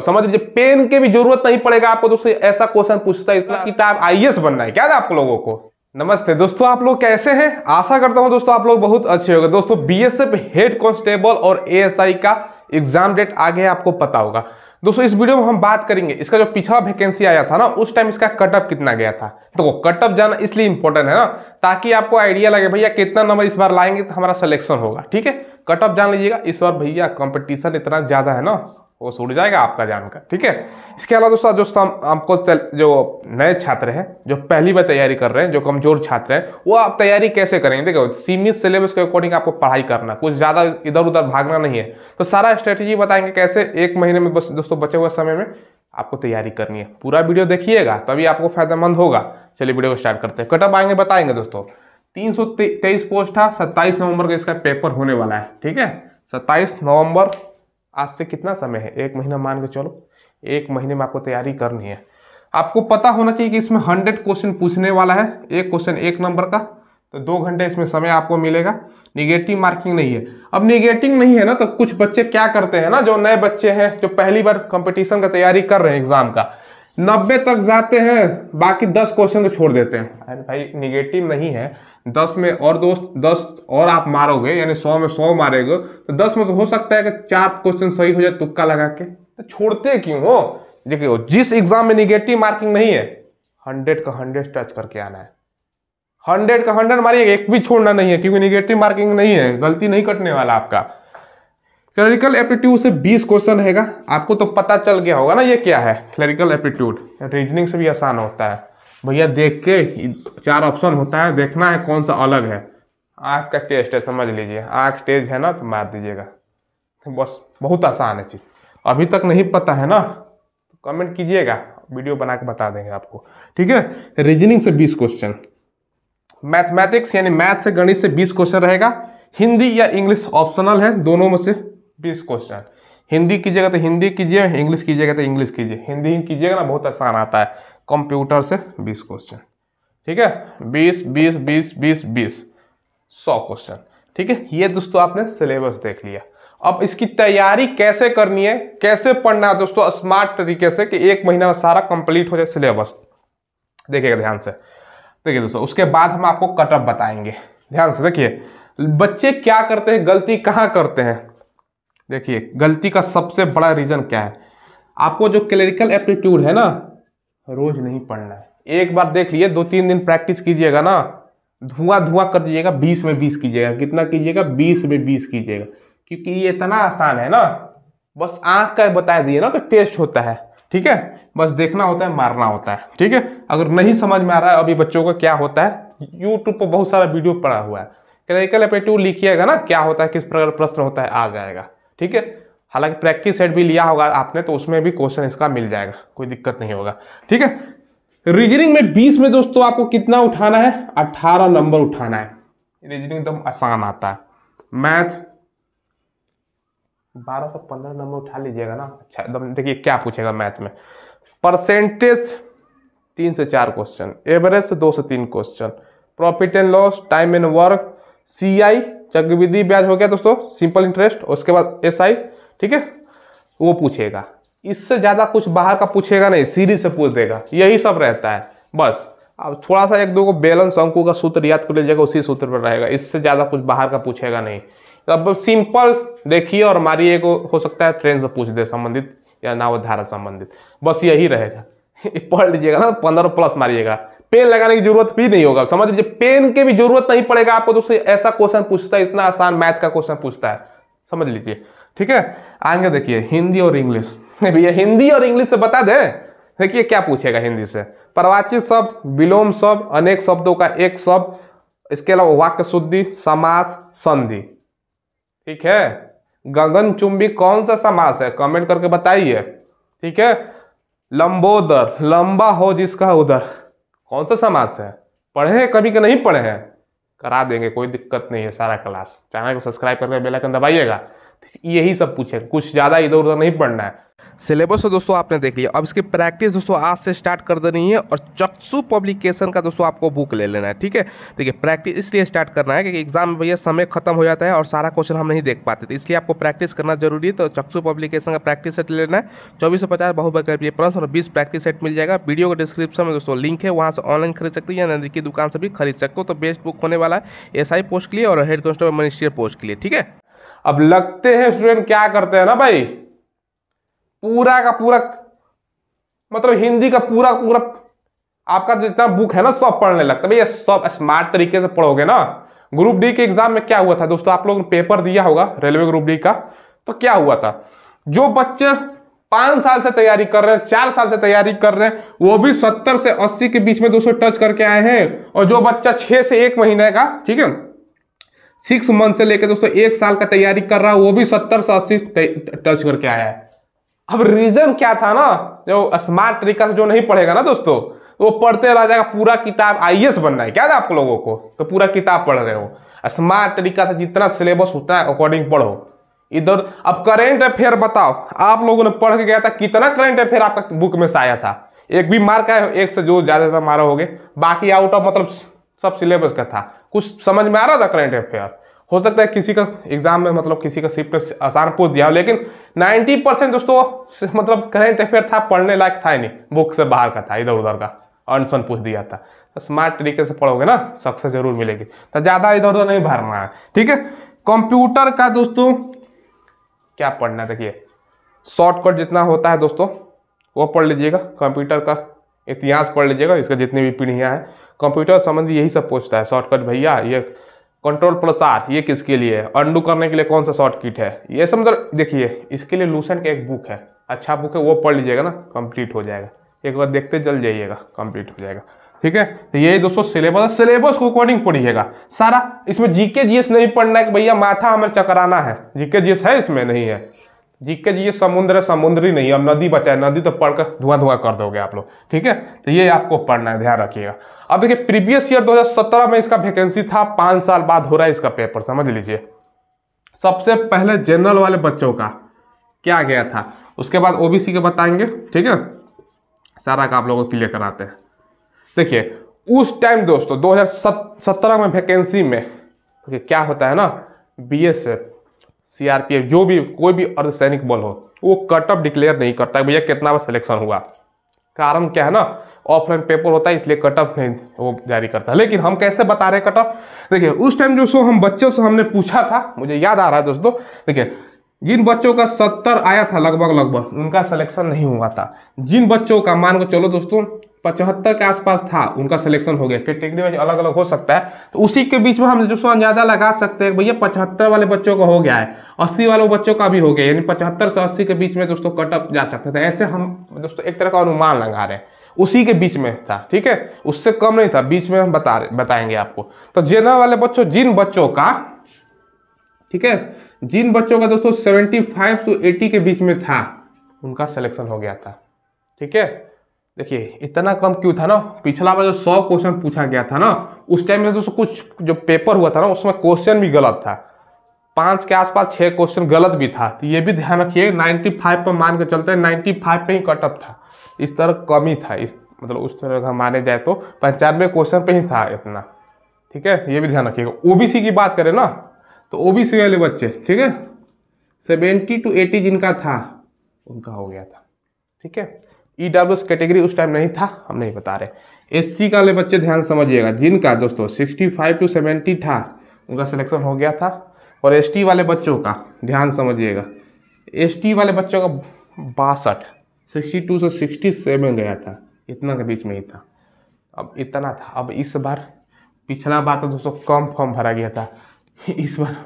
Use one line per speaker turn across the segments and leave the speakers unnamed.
समझ लीजिए पेन के भी जरूरत नहीं पड़ेगा आपको दोस्तों ऐसा क्वेश्चन पूछता है इतना हाँ। किताब आई बनना है क्या था आप लोगों को नमस्ते दोस्तों आप लोग कैसे हैं आशा करता हूं दोस्तों आप लोग बहुत अच्छे होंगे दोस्तों बीएसएफ हेड कांस्टेबल और एएसआई का एग्जाम डेट आगे आपको पता होगा दोस्तों इस वीडियो में हम बात करेंगे इसका जो पिछड़ा वैकेंसी आया था ना उस टाइम इसका कटअप कितना गया था देखो तो कटअप जाना इसलिए इंपॉर्टेंट है ना ताकि आपको आइडिया लगे भैया कितना नंबर इस बार लाएंगे तो हमारा सिलेक्शन होगा ठीक है कटअप जान लीजिएगा इस बार भैया कंपटीशन इतना ज्यादा है ना वो सूट जाएगा आपका जान का ठीक है इसके अलावा दोस्तों दोस्तों आपको जो नए छात्र हैं जो पहली बार तैयारी कर रहे हैं जो कमजोर छात्र हैं वो आप तैयारी कैसे करेंगे देखो सीमित सिलेबस के अकॉर्डिंग आपको पढ़ाई करना कुछ ज़्यादा इधर उधर भागना नहीं है तो सारा स्ट्रेटेजी बताएंगे कैसे एक महीने में बस दोस्तों बचे हुए समय में आपको तैयारी करनी है पूरा वीडियो देखिएगा तभी आपको फायदेमंद होगा चलिए वीडियो को स्टार्ट करते हैं कटअप आएंगे बताएंगे दोस्तों तीन सौ तेईस पोस्ट था सत्ताईस नवंबर का इसका पेपर होने वाला है ठीक है सत्ताईस नवंबर आज से कितना समय है एक महीना मान के चलो एक महीने में आपको तैयारी करनी है आपको पता होना चाहिए कि इसमें हंड्रेड क्वेश्चन पूछने वाला है एक क्वेश्चन एक नंबर का तो दो घंटे इसमें समय आपको मिलेगा निगेटिव मार्किंग नहीं है अब निगेटिव नहीं है ना तो कुछ बच्चे क्या करते हैं ना जो नए बच्चे हैं जो पहली बार कंपटीशन का तैयारी कर रहे हैं एग्जाम का नब्बे तक जाते हैं बाकी दस क्वेश्चन को तो छोड़ देते हैं भाई निगेटिव नहीं है दस में और दोस्त दस और आप मारोगे यानी सौ में सौ मारेगे तो दस में हो सकता है कि चार क्वेश्चन सही हो जाए तुक्का लगा के तो छोड़ते क्यों हो देखियो जिस एग्जाम में निगेटिव मार्किंग नहीं है हंड्रेड का हंड्रेड टच करके आना है हंड्रेड का हंड्रेड मारिए एक भी छोड़ना नहीं है क्योंकि निगेटिव मार्किंग नहीं है गलती नहीं कटने वाला आपका क्लरिकल एप्टीट्यूड से 20 क्वेश्चन रहेगा आपको तो पता चल गया होगा ना ये क्या है क्लरिकल एप्टीट्यूड रीजनिंग से भी आसान होता है भैया देख के चार ऑप्शन होता है देखना है कौन सा अलग है आँख का टेस्ट है समझ लीजिए आँख टेस्ट है ना तो मार दीजिएगा तो बस बहुत आसान है चीज़ अभी तक नहीं पता है ना तो कमेंट कीजिएगा वीडियो बना के बता देंगे आपको ठीक है रीजनिंग से बीस क्वेश्चन मैथमेटिक्स यानी मैथ से गणित से बीस क्वेश्चन रहेगा हिंदी या इंग्लिश ऑप्शनल है दोनों में से बीस क्वेश्चन हिंदी कीजिएगा तो हिंदी कीजिए इंग्लिश कीजिएगा तो इंग्लिश कीजिए हिंदी कीजिएगा ना बहुत आसान आता है कंप्यूटर से बीस क्वेश्चन ठीक है बीस बीस बीस बीस बीस सौ क्वेश्चन ठीक है ये दोस्तों आपने सिलेबस देख लिया अब इसकी तैयारी कैसे करनी है कैसे पढ़ना है दोस्तों स्मार्ट तरीके से कि एक महीना में सारा कंप्लीट हो जाए सिलेबस देखिएगा ध्यान से देखिए दोस्तों उसके बाद हम आपको कटअप बताएंगे ध्यान से देखिए बच्चे क्या करते हैं गलती कहाँ करते हैं देखिए गलती का सबसे बड़ा रीजन क्या है आपको जो क्लरिकल एप्टीट्यूड है ना रोज नहीं पढ़ना है एक बार देख लिए दो तीन दिन प्रैक्टिस कीजिएगा ना धुआं धुआं कर दीजिएगा बीस में बीस कीजिएगा कितना कीजिएगा बीस में बीस कीजिएगा क्योंकि ये इतना आसान है ना बस आँख का बता दिए ना कि टेस्ट होता है ठीक है बस देखना होता है मारना होता है ठीक है अगर नहीं समझ में आ रहा है अभी बच्चों का क्या होता है यूट्यूब पर बहुत सारा वीडियो पड़ा हुआ है क्लरिकल एपेटिव लिखिएगा ना क्या होता है किस प्रकार प्रश्न होता है आ जाएगा ठीक है हालांकि प्रैक्टिस सेट भी लिया होगा आपने तो उसमें भी क्वेश्चन इसका मिल जाएगा कोई दिक्कत नहीं होगा ठीक है रीजनिंग में बीस में दोस्तों आपको कितना उठाना है अठारह नंबर उठाना है रीजनिंग एकदम तो आसान आता है मैथ बारह सौ पंद्रह नंबर उठा लीजिएगा ना अच्छा एकदम देखिए क्या पूछेगा मैथ में परसेंटेज तीन से चार क्वेश्चन एवरेज से दो से तीन question profit and loss time and work C I ब्याज हो गया दोस्तों सिंपल इंटरेस्ट उसके बाद एस SI, आई ठीक है वो पूछेगा इससे ज़्यादा कुछ बाहर का पूछेगा नहीं सीरीज से पूछ देगा यही सब रहता है बस अब थोड़ा सा एक दो को बैलेंस अंकों का सूत्र याद कर लीजिएगा उसी सूत्र पर रहेगा इससे ज़्यादा कुछ बाहर का पूछेगा नहीं अब सिंपल देखिए और मारिए को हो सकता है ट्रेन से पूछ दे संबंधित या नावधारा संबंधित बस यही रहेगा पढ़ लीजिएगा ना पंद्रह प्लस मारिएगा पेन लगाने की जरूरत भी नहीं होगा समझ लीजिए पेन की भी जरूरत नहीं पड़ेगा आपको दोस्तों ऐसा क्वेश्चन पूछता है इतना आसान मैथ का क्वेश्चन पूछता है समझ लीजिए ठीक है आगे देखिए हिंदी और इंग्लिश भैया हिंदी और इंग्लिश से बता दे देखिए क्या पूछेगा हिंदी से प्रवाचित शब्द विलोम शब्द अनेक शब्दों का एक शब्द इसके अलावा वाक्य शुद्धि समास संधि ठीक है गगन चुंबी कौन सा समास है कमेंट करके बताइए ठीक है लंबोदर लंबा हो जिसका उधर कौन सा समास है पढ़े हैं कभी के नहीं पढ़े हैं करा देंगे कोई दिक्कत नहीं है सारा क्लास चैनल को सब्सक्राइब करके बेल आइकन दबाइएगा यही सब पूछे कुछ ज़्यादा इधर उधर नहीं पढ़ना है सिलेबस दोस्तों आपने देख लिया अब इसकी प्रैक्टिस दोस्तों आज से स्टार्ट कर देनी है और चक्सु पब्लिकेशन का दोस्तों आपको बुक ले लेना है ठीक है देखिए प्रैक्टिस इसलिए स्टार्ट करना है क्योंकि एग्जाम में भैया समय खत्म हो जाता है और सारा क्वेश्चन हम नहीं देख पाते तो इसलिए आपको प्रैक्टिस करना जरूरी है तो चक्सु पब्लिकेशन का प्रैक्टिस सेट लेना है चौबीस सौ पचास बहुबकर प्रश्न और बीस प्रैक्टिस सेट मिल जाएगा वीडियो के डिस्क्रिप्शन में दोस्तों लिंक है वहाँ से ऑनलाइन खरीद सकते हैं या नजदीकी दुकान से भी खरीद सकते हो तो बेस्ट बुक होने वाला है एस पोस्ट के लिए और हेड कॉन्स्टेबल मजिस्ट्रेट पोस्ट के लिए ठीक है अब लगते हैं स्टूडेंट क्या करते हैं ना भाई पूरा का पूरा मतलब हिंदी का पूरा पूरा आपका तो जितना बुक है ना सब पढ़ने लगता है भैया सब स्मार्ट तरीके से पढ़ोगे ना ग्रुप डी के एग्जाम में क्या हुआ था दोस्तों आप लोगों ने पेपर दिया होगा रेलवे ग्रुप डी का तो क्या हुआ था जो बच्चे पांच साल से तैयारी कर रहे हैं चार साल से तैयारी कर रहे हैं वो भी सत्तर से अस्सी के बीच में दोस्तों टच करके आए हैं और जो बच्चा छह से एक महीने का ठीक है सिक्स मंथ से लेकर दोस्तों एक साल का तैयारी कर रहा है वो भी सत्तर से अस्सी टच करके आया है अब रीजन क्या था ना जो स्मार्ट तरीका से जो नहीं पढ़ेगा ना दोस्तों वो पढ़ते रह जाएगा पूरा किताब आई बनना है क्या था आप लोगों को तो पूरा किताब पढ़ रहे हो स्मार्ट तरीका से जितना सिलेबस होता है अकॉर्डिंग पढ़ो इधर अब करेंट अफेयर बताओ आप लोगों ने पढ़ के गया था कितना करेंट अफेयर आपका बुक में से आया था एक भी मार्क आया एक से जो ज्यादा मारा हो गए बाकी आउट ऑफ मतलब सब सिलेबस का था कुछ समझ में आ रहा था करंट अफेयर हो सकता है किसी का एग्जाम में मतलब किसी का शिफ्ट आसान पूछ दिया हो लेकिन 90 परसेंट दोस्तों मतलब करंट अफेयर था पढ़ने लायक था ही नहीं बुक से बाहर का था इधर उधर का अनसन पूछ दिया था तो स्मार्ट तरीके से पढ़ोगे ना सक्सेस जरूर मिलेगी तो ज़्यादा इधर उधर नहीं भरना है ठीक है कंप्यूटर का दोस्तों क्या पढ़ना देखिए शॉर्टकट जितना होता है दोस्तों वो पढ़ लीजिएगा कंप्यूटर का इतिहास पढ़ लीजिएगा इसका जितनी भी पीढ़ियाँ हैं कंप्यूटर संबंधी यही सब पूछता है शॉर्टकट भैया ये कंट्रोल प्लस आर ये किसके लिए है अंडू करने के लिए कौन सा शॉर्टकट है ये सब मतलब देखिए इसके लिए लूसन का एक बुक है अच्छा बुक है वो पढ़ लीजिएगा ना कंप्लीट हो जाएगा एक बार देखते चल जाइएगा कंप्लीट हो जाएगा ठीक है तो ये दोस्तों सिलेबस सिलेबस को अकॉर्डिंग पढ़िएगा सारा इसमें जीके जीएस नहीं पढ़ना है कि भैया माथा हमें चकराना है जीके जीएस है इसमें नहीं है जीके ये समुद्र है समुद्र ही नहीं अब नदी बचा है नदी तो पढ़कर धुआं धुआं कर दोगे आप लोग ठीक है तो ये आपको पढ़ना है ध्यान रखिएगा अब देखिए प्रीवियस ईयर 2017 में इसका वैकेंसी था पांच साल बाद हो रहा है इसका पेपर समझ लीजिए सबसे पहले जनरल वाले बच्चों का क्या गया था उसके बाद ओबीसी के बताएंगे ठीक है सारा का आप लोगों को क्लियर कराते हैं देखिए उस टाइम दोस्तों 2017 में वैकेंसी में क्या होता है ना बी एस एफ सीआरपीएफ जो भी कोई भी अर्धसैनिक बल हो वो कट ऑफ डिक्लेयर नहीं करता है भैया कितना बार सिलेक्शन हुआ कारण क्या है ना ऑफलाइन पेपर होता है इसलिए कट ऑफ नहीं वो जारी करता है लेकिन हम कैसे बता रहे हैं कट ऑफ देखिए उस टाइम जो सो हम बच्चों से हमने पूछा था मुझे याद आ रहा है दोस्तों देखिए जिन बच्चों का सत्तर आया था लगभग लगभग उनका सिलेक्शन नहीं हुआ था जिन बच्चों का मान को चलो दोस्तों पचहत्तर के आसपास था उनका सिलेक्शन हो गया कैटेगरी में अलग अलग हो सकता है तो उसी के बीच में हम जो अंदाजा लगा सकते हैं भैया पचहत्तर वाले बच्चों का हो गया है अस्सी वाले बच्चों का भी हो गया यानी पचहत्तर से अस्सी के बीच में दोस्तों कटअप जा सकते थे ऐसे हम दोस्तों एक तरह का अनुमान लगा रहे हैं उसी के बीच में था ठीक है उससे कम नहीं था बीच में हम बता बताएंगे आपको तो जेना वाले बच्चों जिन बच्चों का ठीक है जिन बच्चों का दोस्तों 75 टू एटी के बीच में था उनका सिलेक्शन हो गया था ठीक है देखिए इतना कम क्यों था ना पिछला बार जो सौ क्वेश्चन पूछा गया था ना उस टाइम में दोस्तों कुछ जो पेपर हुआ था ना उसमें क्वेश्चन भी गलत था पाँच के आसपास छः क्वेश्चन गलत भी था तो ये भी ध्यान रखिए 95 पर मान के चलते नाइन्टी फाइव पर ही कटअप था इस तरह कमी था इस मतलब उस तरह अगर माने जाए तो पंचानवे क्वेश्चन पे ही था इतना ठीक है ये भी ध्यान रखिएगा ओ की बात करें ना तो ओबीसी वाले बच्चे ठीक है सेवेंटी टू एटी जिनका था उनका हो गया था ठीक है ई डब्ल्यू कैटेगरी उस टाइम नहीं था हम नहीं बता रहे एस सी वाले बच्चे ध्यान समझिएगा जिनका दोस्तों सिक्सटी फाइव टू सेवेंटी था उनका सिलेक्शन हो गया था और एस टी वाले बच्चों का ध्यान समझिएगा एस टी वाले बच्चों का बासठ सिक्सटी टू से सिक्सटी सेवन गया था इतना के बीच में ही था अब इतना था अब इस बार पिछला बार तो दोस्तों कम फॉर्म भरा गया था इस बार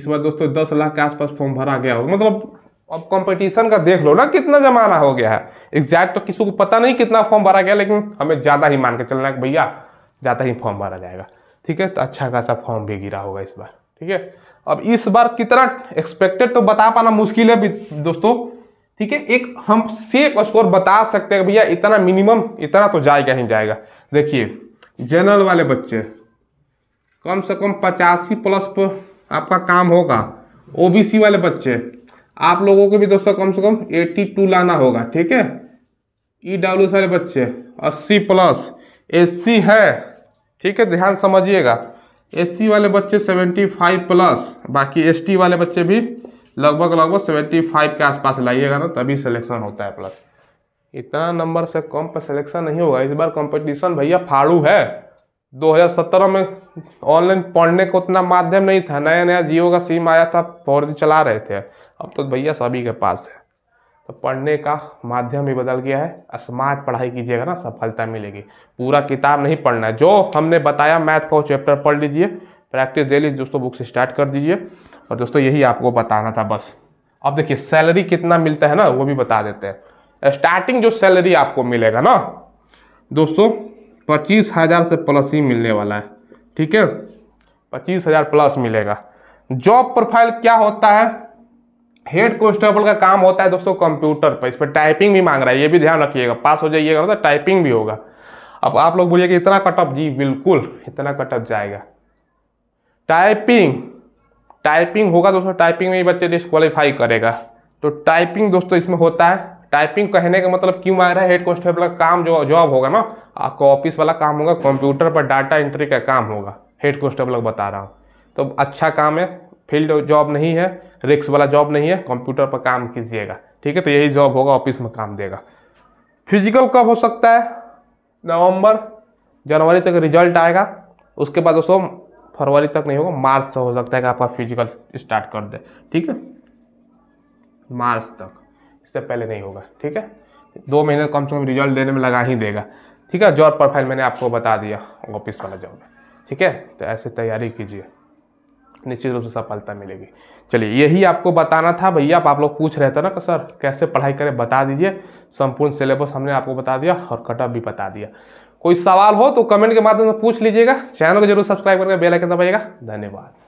इस बार दोस्तों दस लाख के आसपास फॉर्म भरा गया होगा मतलब अब कंपटीशन का देख लो ना कितना जमाना हो गया है एग्जैक्ट तो किसी को पता नहीं कितना फॉर्म भरा गया लेकिन हमें ज़्यादा ही मान के चलना है भैया ज़्यादा ही फॉर्म भरा जाएगा ठीक है तो अच्छा खासा फॉर्म भी गिरा होगा इस बार ठीक है अब इस बार कितना एक्सपेक्टेड तो बता पाना मुश्किल है दोस्तों ठीक है एक हम सेफ स्कोर बता सकते हैं भैया इतना मिनिमम इतना तो जाएगा ही जाएगा देखिए जनरल वाले बच्चे कम से कम पचासी प्लस पर आपका काम होगा ओबीसी वाले बच्चे आप लोगों को भी दोस्तों कम से कम 82 लाना होगा ठीक है ई e डब्ल्यू सारे बच्चे 80 प्लस एस है ठीक है ध्यान समझिएगा एस वाले बच्चे 75 प्लस बाकी एस वाले बच्चे भी लगभग लगभग 75 के आसपास लाइएगा ना तभी सिलेक्शन होता है प्लस इतना नंबर से कम पर सिलेक्शन नहीं होगा इस बार कंपटीशन भैया फाड़ू है 2017 में ऑनलाइन पढ़ने को उतना माध्यम नहीं था नया नया जियो का सिम आया था फोर चला रहे थे अब तो भैया सभी के पास है तो पढ़ने का माध्यम भी बदल गया है स्मार्ट पढ़ाई कीजिएगा ना सफलता मिलेगी पूरा किताब नहीं पढ़ना है जो हमने बताया मैथ का वो चैप्टर पढ़ लीजिए प्रैक्टिस डेली दोस्तों बुक से स्टार्ट कर दीजिए और दोस्तों यही आपको बताना था बस अब देखिए सैलरी कितना मिलता है ना वो भी बता देते हैं स्टार्टिंग जो सैलरी आपको मिलेगा ना दोस्तों पच्चीस हज़ार से प्लस ही मिलने वाला है ठीक है पच्चीस हज़ार प्लस मिलेगा जॉब प्रोफाइल क्या होता है हेड कॉन्स्टेबल का काम होता है दोस्तों कंप्यूटर पर इस पर टाइपिंग भी मांग रहा है ये भी ध्यान रखिएगा पास हो जाइएगा तो मतलब टाइपिंग भी होगा अब आप लोग बोलिए कि इतना कटअप जी बिल्कुल इतना कटअप जाएगा टाइपिंग टाइपिंग होगा दोस्तों टाइपिंग में ही बच्चे डिस्कालीफाई करेगा तो टाइपिंग दोस्तों इसमें होता है टाइपिंग कहने का मतलब क्यों आ रहा है हेड कॉन्स्टेबल का काम जो जॉब होगा ना आपका ऑफिस वाला काम होगा कंप्यूटर पर डाटा एंट्री का काम होगा हेड कॉन्स्टेबल का बता रहा हूँ तो अच्छा काम है फील्ड जॉब नहीं है रिक्स वाला जॉब नहीं है कंप्यूटर पर काम कीजिएगा ठीक है तो यही जॉब होगा ऑफिस में काम देगा फिजिकल कब हो सकता है नवंबर जनवरी तक रिजल्ट आएगा उसके बाद दोस्तों फरवरी तक नहीं होगा मार्च से हो सकता है कि आपका फिजिकल स्टार्ट कर दे ठीक है मार्च तक इससे पहले नहीं होगा ठीक है दो महीने कम से कम रिजल्ट देने में लगा ही देगा ठीक है जॉब प्रोफाइल मैंने आपको बता दिया ऑफिस वाला जॉब में ठीक है तो ऐसे तैयारी कीजिए निश्चित रूप से सफलता मिलेगी चलिए यही आपको बताना था भैया आप लोग पूछ रहे थे ना कि सर कैसे पढ़ाई करें बता दीजिए संपूर्ण सिलेबस हमने आपको बता दिया और कटअप भी बता दिया कोई सवाल हो तो कमेंट के माध्यम से पूछ लीजिएगा चैनल को जरूर सब्सक्राइब करके बेल आइकन दबाइएगा धन्यवाद